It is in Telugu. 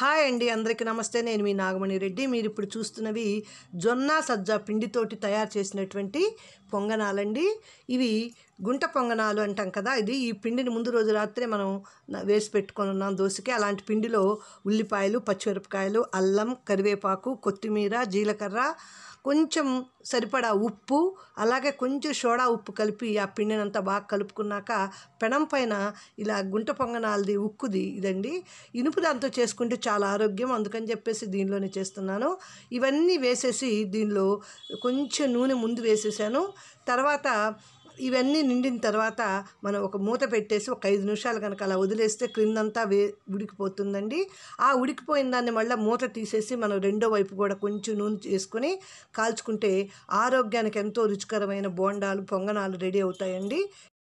హాయ్ అండి అందరికీ నమస్తే నేను మీ నాగమణి రెడ్డి మీరు ఇప్పుడు చూస్తున్నవి జొన్న సజ్జ పిండితోటి తయారు చేసినటువంటి పొంగనాలండి ఇవి గుంట పొంగనాలు అంటాం కదా ఇది ఈ పిండిని ముందు రోజు రాత్రే మనం వేసి పెట్టుకొని ఉన్నాం దోశకి అలాంటి పిండిలో ఉల్లిపాయలు పచ్చిమిరపకాయలు అల్లం కరివేపాకు కొత్తిమీర జీలకర్ర కొంచెం సరిపడా ఉప్పు అలాగే కొంచెం సోడా ఉప్పు కలిపి ఆ పిండిని అంతా బాగా కలుపుకున్నాక పెనం పైన ఇలా గుంట పొంగనాలది ఉక్కుది ఇదండి ఇనుపు దాంతో చేసుకుంటే చాలా ఆరోగ్యం అందుకని చెప్పేసి దీనిలోనే చేస్తున్నాను ఇవన్నీ వేసేసి దీనిలో కొంచెం నూనె ముందు వేసేసాను తర్వాత ఇవన్నీ నిండిన తర్వాత మనం ఒక మూత పెట్టేసి ఒక ఐదు నిమిషాలు కనుక అలా వదిలేస్తే క్రిందంతా వే ఉడికిపోతుందండి ఆ ఉడికిపోయిన దాన్ని మళ్ళీ మూత తీసేసి మనం రెండో వైపు కూడా కొంచెం నూనె చేసుకుని కాల్చుకుంటే ఆరోగ్యానికి ఎంతో రుచికరమైన బోండాలు పొంగనాలు రెడీ అవుతాయండి